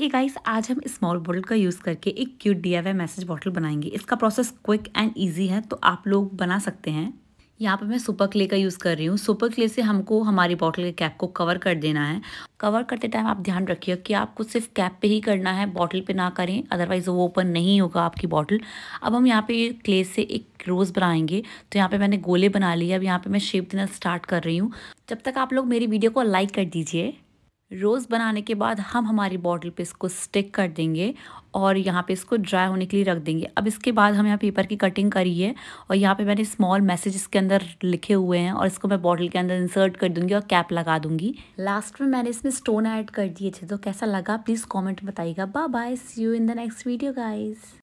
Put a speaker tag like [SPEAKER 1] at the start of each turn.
[SPEAKER 1] हे hey guys आज हम small bottle का यूज़ करके एक cute D I message bottle बनाएंगे इसका प्रोसेस क्विक एंड ईजी है तो आप लोग बना सकते हैं यहाँ पर मैं सुपर क्ले का यूज़ कर रही हूँ सुपर क्ले से हमको हमारी बॉटल के कैप को कवर कर देना है कवर करते टाइम आप ध्यान रखिए कि आपको सिर्फ कैप पे ही करना है बॉटल पे ना करें अदरवाइज़ वो ओपन नहीं होगा आपकी बॉटल अब हम यहाँ पे क्ले से एक रोज़ बनाएंगे तो यहाँ पे मैंने गोले बना लिए अब यहाँ पर मैं शेप देना स्टार्ट कर रही हूँ जब तक आप लोग मेरी वीडियो को लाइक कर दीजिए रोज़ बनाने के बाद हम हमारी बॉटल पे इसको स्टिक कर देंगे और यहाँ पे इसको ड्राई होने के लिए रख देंगे अब इसके बाद हम यहाँ पेपर की कटिंग करी है और यहाँ पे मैंने स्मॉल मैसेज इसके अंदर लिखे हुए हैं और इसको मैं बॉटल के अंदर इंसर्ट कर दूंगी और कैप लगा दूंगी लास्ट में मैंने इसमें स्टोन ऐड कर दिए थे तो कैसा लगा प्लीज़ कॉमेंट बताइएगा bye bye see you in the next video guys